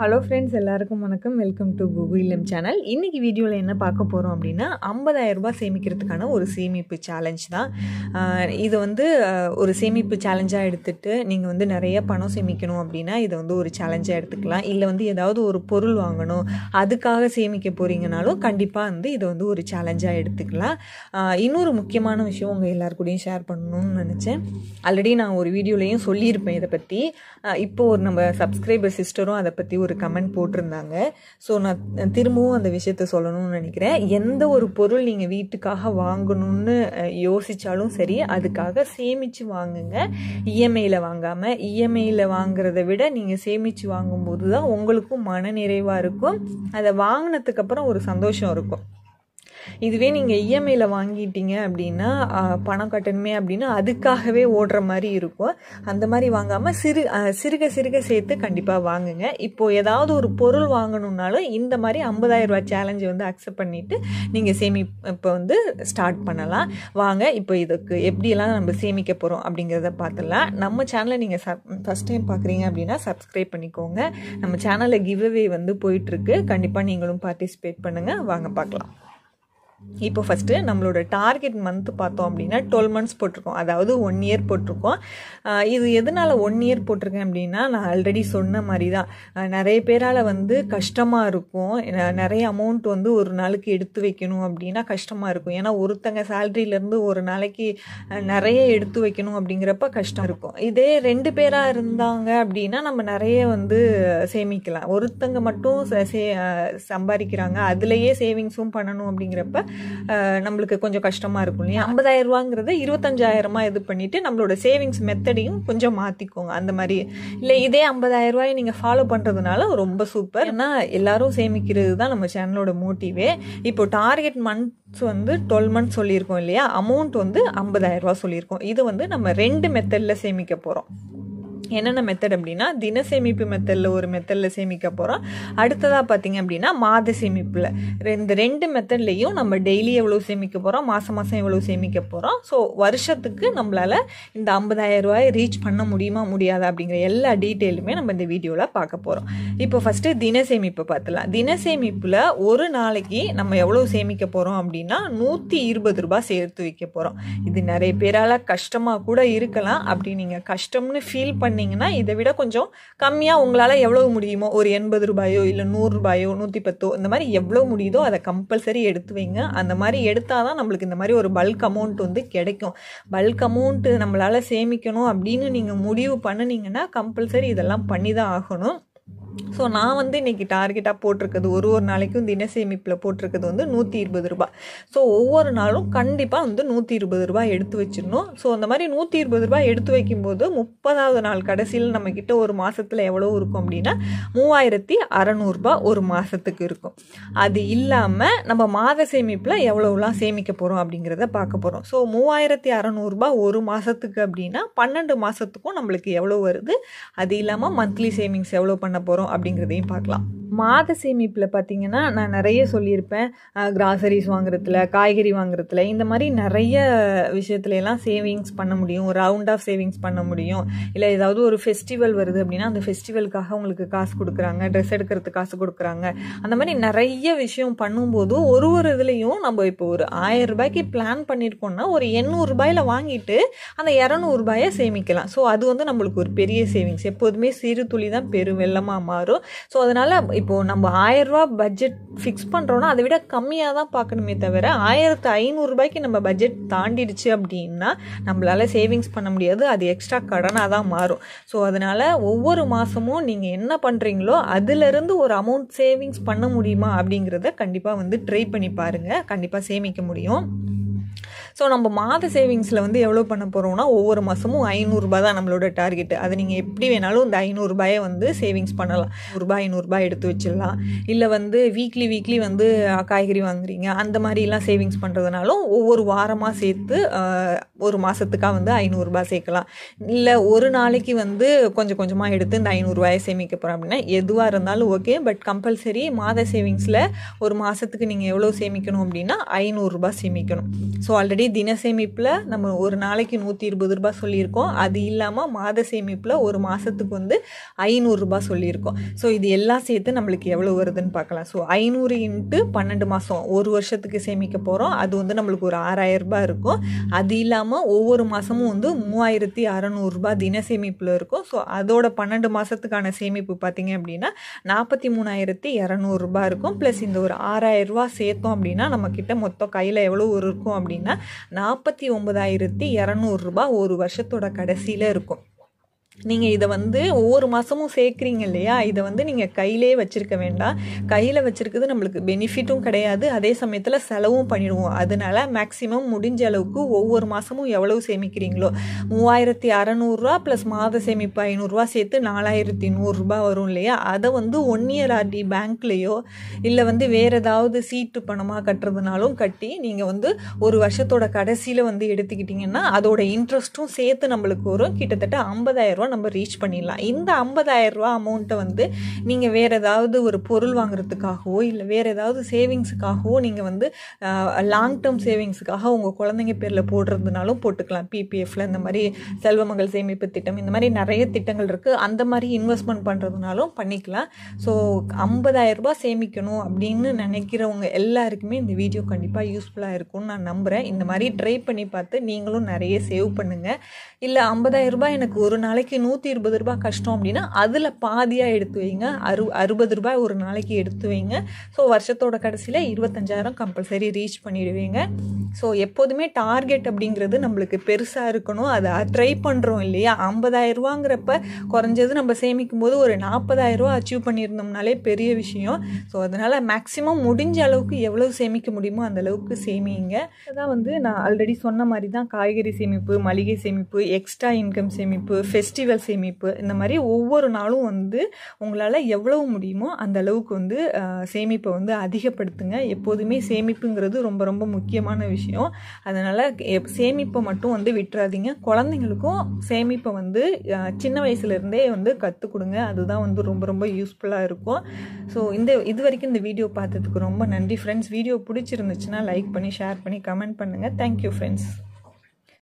hello friends எல்லாருக்கும் வணக்கம் welcome to M channel இன்றைக்கி வீடியோவில் என்ன பார்க்க போகிறோம் அப்படின்னா ஐம்பதாயிரம் ரூபாய் சேமிக்கிறதுக்கான ஒரு சேமிப்பு சேலஞ்ச் தான் இது வந்து ஒரு சேமிப்பு சேலஞ்சாக எடுத்துகிட்டு நீங்கள் வந்து நிறைய பணம் சேமிக்கணும் அப்படின்னா இதை வந்து ஒரு சேலஞ்சாக எடுத்துக்கலாம் இல்லை வந்து ஏதாவது ஒரு பொருள் வாங்கணும் அதுக்காக சேமிக்க போகிறீங்கனாலும் கண்டிப்பாக வந்து இதை வந்து ஒரு சேலஞ்சாக எடுத்துக்கலாம் இன்னொரு முக்கியமான விஷயம் உங்கள் எல்லாருக்கூடையும் ஷேர் பண்ணணும்னு நினச்சேன் ஆல்ரெடி நான் ஒரு வீடியோலையும் சொல்லியிருப்பேன் இதை பற்றி இப்போது ஒரு நம்ம சப்ஸ்கிரைபர் சிஸ்டரும் அதை பற்றி ஒரு கமெண்ட் போட்டிருந்தாங்க ஸோ நான் திரும்பவும் அந்த விஷயத்த சொல்லணும்னு நினைக்கிறேன் எந்த ஒரு பொருள் நீங்கள் வீட்டுக்காக வாங்கணும்னு யோசித்தாலும் சரி அதுக்காக சேமித்து வாங்குங்க இஎம்ஐயில் வாங்காமல் இஎம்ஐயில் வாங்குறத விட நீங்கள் சேமித்து வாங்கும்போது தான் உங்களுக்கும் மன நிறைவாக இருக்கும் அதை வாங்கினதுக்கப்புறம் ஒரு சந்தோஷம் இருக்கும் இதுவே நீங்கள் இஎம்ஐயில் e வாங்கிட்டீங்க அப்படின்னா பணம் கட்டணுமே அப்படின்னா அதுக்காகவே ஓடுற மாதிரி இருக்கும் அந்த மாதிரி வாங்காமல் சிறு சிறுக சிறுக சேர்த்து கண்டிப்பாக வாங்குங்க இப்போது ஏதாவது ஒரு பொருள் வாங்கணுன்னாலும் இந்த மாதிரி ஐம்பதாயிரம் ரூபா சேலஞ்சை வந்து அக்செப்ட் பண்ணிவிட்டு நீங்கள் சேமி இப்போ வந்து ஸ்டார்ட் பண்ணலாம் வாங்க இப்போ இதுக்கு எப்படியெல்லாம் நம்ம சேமிக்க போகிறோம் அப்படிங்கிறத பார்த்துலாம் நம்ம சேனலை நீங்கள் சப் ஃபஸ்ட் டைம் பார்க்குறீங்க அப்படின்னா சப்ஸ்கிரைப் பண்ணிக்கோங்க நம்ம சேனலில் கிவ் அவே வந்து போயிட்டுருக்கு கண்டிப்பாக நீங்களும் பார்ட்டிசிபேட் பண்ணுங்கள் வாங்க பார்க்கலாம் இப்போ ஃபஸ்ட்டு நம்மளோட டார்கெட் மந்த் பார்த்தோம் அப்படின்னா டுவெல் மந்த்ஸ் போட்டிருக்கோம் அதாவது ஒன் இயர் போட்டிருக்கோம் இது எதனால் ஒன் இயர் போட்டிருக்கேன் அப்படின்னா நான் ஆல்ரெடி சொன்ன மாதிரி தான் நிறைய பேரால் வந்து கஷ்டமாக இருக்கும் நிறைய அமௌண்ட் வந்து ஒரு நாளுக்கு எடுத்து வைக்கணும் அப்படின்னா கஷ்டமாக இருக்கும் ஏன்னா ஒருத்தங்க சேல்ரியிலேருந்து ஒரு நாளைக்கு நிறைய எடுத்து வைக்கணும் அப்படிங்கிறப்ப கஷ்டம் இருக்கும் இதே ரெண்டு பேராக இருந்தாங்க அப்படின்னா நம்ம நிறைய வந்து சேமிக்கலாம் ஒருத்தங்க மட்டும் சே சம்பாதிக்கிறாங்க அதுலேயே சேவிங்ஸும் பண்ணணும் அப்படிங்கிறப்ப நம்மளுக்கு கொஞ்சம் கஷ்டமாக இருக்கும் இல்லையா ஐம்பதாயிரம் ரூபாங்கிறத இருபத்தஞ்சாயிரமா இது பண்ணிவிட்டு நம்மளோட சேவிங்ஸ் மெத்தடையும் கொஞ்சம் மாற்றிக்கோங்க அந்த மாதிரி இல்லை இதே ஐம்பதாயிரம் ரூபாயை நீங்கள் ஃபாலோ பண்ணுறதுனால ரொம்ப சூப்பர் ஏன்னா எல்லாரும் சேமிக்கிறது தான் நம்ம சேனலோட மோட்டிவே இப்போ டார்கெட் மந்த்ஸ் வந்து டுவெல் மந்த்ஸ் சொல்லியிருக்கோம் இல்லையா அமௌண்ட் வந்து ஐம்பதாயிரம் ரூபா சொல்லியிருக்கோம் இது வந்து நம்ம ரெண்டு மெத்தடில் சேமிக்க போகிறோம் என்னென்ன மெத்தட் அப்படின்னா தின சேமிப்பு மெத்தடில் ஒரு மெத்தடில் சேமிக்க போகிறோம் அடுத்ததாக பார்த்திங்க அப்படின்னா மாத சேமிப்பில் இந்த ரெண்டு மெத்தட்லேயும் நம்ம டெய்லி எவ்வளோ சேமிக்க போகிறோம் மாதம் மாதம் எவ்வளோ சேமிக்க போகிறோம் ஸோ வருஷத்துக்கு நம்மளால் இந்த ஐம்பதாயிரம் ரூபாயை ரீச் பண்ண முடியுமா முடியாதா அப்படிங்கிற எல்லா டீட்டெயிலுமே நம்ம இந்த வீடியோவில் பார்க்க போகிறோம் இப்போ ஃபஸ்ட்டு தின சேமிப்பை பார்த்துலாம் தின சேமிப்பில் ஒரு நாளைக்கு நம்ம எவ்வளோ சேமிக்க போகிறோம் அப்படின்னா நூற்றி இருபது ரூபாய் சேர்த்து வைக்க போகிறோம் இது நிறைய பேரால் கஷ்டமாக கூட இருக்கலாம் அப்படி நீங்கள் கஷ்டம்னு ஃபீல் பண்ணி பண்ணீங்கன்னா இதை விட கொஞ்சம் கம்மியாக உங்களால் எவ்வளோ முடியுமோ ஒரு எண்பது ரூபாயோ இல்லை நூறுரூபாயோ நூற்றி பத்தோ இந்த மாதிரி எவ்வளோ முடியுதோ அதை கம்பல்சரி எடுத்து வைங்க அந்த மாதிரி எடுத்தால் தான் நம்மளுக்கு இந்த மாதிரி ஒரு பல்க் அமௌண்ட் வந்து கிடைக்கும் பல்க் அமௌண்ட்டு நம்மளால் சேமிக்கணும் அப்படின்னு நீங்கள் முடிவு பண்ணினீங்கன்னா கம்பல்சரி இதெல்லாம் பண்ணி தான் ஆகணும் ஸோ நான் வந்து இன்றைக்கி டார்கெட்டாக போட்டிருக்கிறது ஒரு ஒரு நாளைக்கும் தின சேமிப்பில் போட்டிருக்கிறது வந்து நூற்றி இருபது ரூபா ஸோ ஒவ்வொரு நாளும் கண்டிப்பாக வந்து நூற்றி இருபது ரூபா எடுத்து வச்சிடணும் ஸோ அந்த மாதிரி நூற்றி இருபது ரூபா எடுத்து வைக்கும்போது முப்பதாவது நாள் கடைசியில் நம்மக்கிட்ட ஒரு மாதத்தில் எவ்வளோ இருக்கும் அப்படின்னா மூவாயிரத்தி அறநூறுபா ஒரு மாதத்துக்கு இருக்கும் அது இல்லாமல் நம்ம மாத சேமிப்பில் எவ்வளோலாம் சேமிக்க போகிறோம் அப்படிங்கிறத பார்க்க போகிறோம் ஸோ மூவாயிரத்தி அறநூறுபா ஒரு மாதத்துக்கு அப்படின்னா பன்னெண்டு மாதத்துக்கும் நம்மளுக்கு எவ்வளோ வருது அது இல்லாமல் மந்த்லி சேவிங்ஸ் எவ்வளோ பண்ண போகிறோம் அப்படிங்கிறதையும் பார்க்கலாம் மாத சேமிப்பில் பார்த்திங்கன்னா நான் நிறைய சொல்லியிருப்பேன் கிராசரிஸ் வாங்குறதுல காய்கறி வாங்குறதுல இந்த மாதிரி நிறைய விஷயத்துல எல்லாம் சேவிங்ஸ் பண்ண முடியும் ரவுண்ட் ஆஃப் சேவிங்ஸ் பண்ண முடியும் இல்லை ஏதாவது ஒரு ஃபெஸ்டிவல் வருது அப்படின்னா அந்த ஃபெஸ்டிவலுக்காக உங்களுக்கு காசு கொடுக்குறாங்க ட்ரெஸ் எடுக்கிறதுக்கு காசு கொடுக்குறாங்க அந்த மாதிரி நிறைய விஷயம் பண்ணும்போது ஒரு ஒரு இதுலேயும் நம்ம இப்போ ஒரு ஆயிரம் ரூபாய்க்கு பிளான் பண்ணியிருக்கோம்னா ஒரு எண்ணூறு ரூபாயில் வாங்கிட்டு அந்த இரநூறுபாயை சேமிக்கலாம் ஸோ அது வந்து நம்மளுக்கு ஒரு பெரிய சேவிங்ஸ் எப்போதுமே சிறு துளி தான் வெள்ளமாக மாறும் ஸோ அதனால் இப்போது நம்ம ஆயிரரூவா பட்ஜெட் ஃபிக்ஸ் பண்ணுறோன்னா அதை விட கம்மியாக தான் பார்க்கணுமே தவிர ஆயிரத்து ஐநூறுரூபாய்க்கு நம்ம பட்ஜெட் தாண்டிடுச்சு அப்படின்னா நம்மளால் சேவிங்ஸ் பண்ண முடியாது அது எக்ஸ்ட்ரா கடனாக தான் மாறும் ஸோ அதனால் ஒவ்வொரு மாதமும் நீங்கள் என்ன பண்ணுறீங்களோ அதுலேருந்து ஒரு அமௌண்ட் சேவிங்ஸ் பண்ண முடியுமா அப்படிங்கிறத கண்டிப்பாக வந்து ட்ரை பண்ணி பாருங்கள் கண்டிப்பாக சேமிக்க முடியும் ஸோ நம்ம மாத சேவிங்ஸில் வந்து எவ்வளோ பண்ண போகிறோம்னா ஒவ்வொரு மாதமும் ஐநூறுரூபா தான் நம்மளோட டார்கெட்டு அதை நீங்கள் எப்படி வேணாலும் இந்த ஐநூறுரூபாயை வந்து சேவிங்ஸ் பண்ணலாம் ரூபாய் ஐநூறுரூபா எடுத்து வச்சிடலாம் இல்லை வந்து வீக்லி வீக்லி வந்து காய்கறி வாங்குறீங்க அந்த மாதிரிலாம் சேவிங்ஸ் பண்ணுறதுனாலும் ஒவ்வொரு வாரமாக சேர்த்து ஒரு மாதத்துக்காக வந்து ஐநூறுரூபா சேர்க்கலாம் இல்லை ஒரு நாளைக்கு வந்து கொஞ்சம் கொஞ்சமாக எடுத்து இந்த ஐநூறுரூவாயை சேமிக்க போகிறோம் அப்படின்னா எதுவாக இருந்தாலும் ஓகே பட் கம்பல்சரி மாத சேவிங்ஸில் ஒரு மாதத்துக்கு நீங்கள் எவ்வளோ சேமிக்கணும் அப்படின்னா ஐநூறுரூபா சேமிக்கணும் ஸோ ஆல்ரெடி தின சேமிப்பில் நம்ம ஒரு நாளைக்கு நூற்றி இருபது ரூபா சொல்லியிருக்கோம் அது இல்லாமல் மாத சேமிப்பில் ஒரு மாதத்துக்கு வந்து ஐநூறுரூபா சொல்லியிருக்கோம் ஸோ இது எல்லாம் சேர்த்து நம்மளுக்கு எவ்வளோ வருதுன்னு பார்க்கலாம் ஸோ ஐநூறு இன்ட்டு பன்னெண்டு மாதம் ஒரு வருஷத்துக்கு சேமிக்க போகிறோம் அது வந்து நம்மளுக்கு ஒரு ஆறாயிரரூபா இருக்கும் அது இல்லாமல் ஒவ்வொரு மாதமும் வந்து மூவாயிரத்தி அறநூறுரூபா தின சேமிப்பில் இருக்கும் ஸோ அதோட பன்னெண்டு மாதத்துக்கான சேமிப்பு பார்த்திங்க அப்படின்னா நாற்பத்தி மூணாயிரத்தி இரநூறுபா இருக்கும் ப்ளஸ் இந்த ஒரு ஆறாயிரரூபா சேர்த்தோம் அப்படின்னா நம்மக்கிட்ட மொத்தம் கையில் எவ்வளோ இருக்கும் அப்படின்னா நாற்பத்தி ஒம்பதாயிரத்தி இரநூறுபா ஒரு வருஷத்தோட கடைசியில் இருக்கும் நீங்கள் இதை வந்து ஒவ்வொரு மாதமும் சேர்க்குறீங்க இல்லையா இதை வந்து நீங்கள் கையிலே வச்சுருக்க வேண்டாம் கையில் வச்சுருக்கிறது நம்மளுக்கு பெனிஃபிட்டும் கிடையாது அதே சமயத்தில் செலவும் பண்ணிடுவோம் அதனால மேக்ஸிமம் முடிஞ்ச அளவுக்கு ஒவ்வொரு மாதமும் எவ்வளவு சேமிக்கிறீங்களோ மூவாயிரத்தி அறநூறுரூவா ப்ளஸ் மாத சேமிப்பு ஐநூறுரூவா சேர்த்து நாலாயிரத்தி நூறுரூபா வரும் இல்லையா அதை வந்து ஒன் இயர் ஆர்டி பேங்க்லேயோ இல்லை வந்து வேறு ஏதாவது சீட்டு பணமாக கட்டுறதுனாலும் கட்டி நீங்கள் வந்து ஒரு வருஷத்தோட கடைசியில் வந்து எடுத்துக்கிட்டிங்கன்னா அதோட இன்ட்ரெஸ்ட்டும் சேர்த்து நம்மளுக்கு வரும் கிட்டத்தட்ட ஐம்பதாயிரம் ரூபா நம்ம ரீச் பண்ணிடலாம் இந்த ஐம்பதாயிரரூபா அமௌண்ட்டை வந்து நீங்கள் வேறு ஏதாவது ஒரு பொருள் வாங்குறதுக்காகவோ இல்லை வேறு ஏதாவது சேவிங்ஸுக்காகவோ நீங்கள் வந்து லாங் டேர்ம் சேவிங்ஸுக்காக உங்கள் குழந்தைங்க பேரில் போடுறதுனாலும் போட்டுக்கலாம் பிபிஎஃப்ல இந்த மாதிரி செல்வமகள் சேமிப்பு திட்டம் இந்த மாதிரி நிறைய திட்டங்கள் இருக்குது அந்த மாதிரி இன்வெஸ்ட்மெண்ட் பண்ணுறதுனாலும் பண்ணிக்கலாம் ஸோ ஐம்பதாயிரம் ரூபா சேமிக்கணும் அப்படின்னு நினைக்கிறவங்க எல்லாருக்குமே இந்த வீடியோ கண்டிப்பாக யூஸ்ஃபுல்லாக இருக்கும்னு நான் நம்புகிறேன் இந்த மாதிரி ட்ரை பண்ணி பார்த்து நீங்களும் நிறைய சேவ் பண்ணுங்கள் இல்லை ஐம்பதாயிரம் ரூபாய் எனக்கு ஒரு நாளைக்கு நாளைக்கு நூற்றி இருபது ரூபாய் கஷ்டம் அப்படின்னா அதில் பாதியாக எடுத்து வைங்க அறு அறுபது ரூபாய் ஒரு நாளைக்கு எடுத்து வைங்க ஸோ வருஷத்தோட கடைசியில் இருபத்தஞ்சாயிரம் கம்பல்சரி ரீச் பண்ணிடுவீங்க ஸோ எப்போதுமே டார்கெட் அப்படிங்கிறது நம்மளுக்கு பெருசாக இருக்கணும் அதை ட்ரை பண்ணுறோம் இல்லையா ரூபாங்கிறப்ப குறைஞ்சது நம்ம சேமிக்கும் போது ஒரு ரூபா அச்சீவ் பண்ணியிருந்தோம்னாலே பெரிய விஷயம் ஸோ அதனால் மேக்ஸிமம் முடிஞ்ச அளவுக்கு எவ்வளோ சேமிக்க முடியுமோ அந்த அளவுக்கு சேமிங்க அதான் வந்து நான் ஆல்ரெடி சொன்ன மாதிரி தான் காய்கறி சேமிப்பு மளிகை சேமிப்பு எக்ஸ்ட்ரா இன்கம் சேமிப்பு ஃபெஸ்டிவ் குச்சிகள் சேமிப்பு இந்த மாதிரி ஒவ்வொரு நாளும் வந்து உங்களால் எவ்வளவு முடியுமோ அந்த அளவுக்கு வந்து சேமிப்பை வந்து அதிகப்படுத்துங்க எப்போதுமே சேமிப்புங்கிறது ரொம்ப ரொம்ப முக்கியமான விஷயம் அதனால் சேமிப்பை மட்டும் வந்து விட்டுறாதீங்க குழந்தைங்களுக்கும் சேமிப்பை வந்து சின்ன வயசுலேருந்தே வந்து கற்றுக் கொடுங்க அதுதான் வந்து ரொம்ப ரொம்ப யூஸ்ஃபுல்லாக இருக்கும் ஸோ இந்த இது வரைக்கும் இந்த வீடியோ பார்த்ததுக்கு ரொம்ப நன்றி ஃப்ரெண்ட்ஸ் வீடியோ பிடிச்சிருந்துச்சுன்னா லைக் பண்ணி ஷேர் பண்ணி கமெண்ட் பண்ணுங்கள் தேங்க்யூ ஃப்ரெண்ட்ஸ்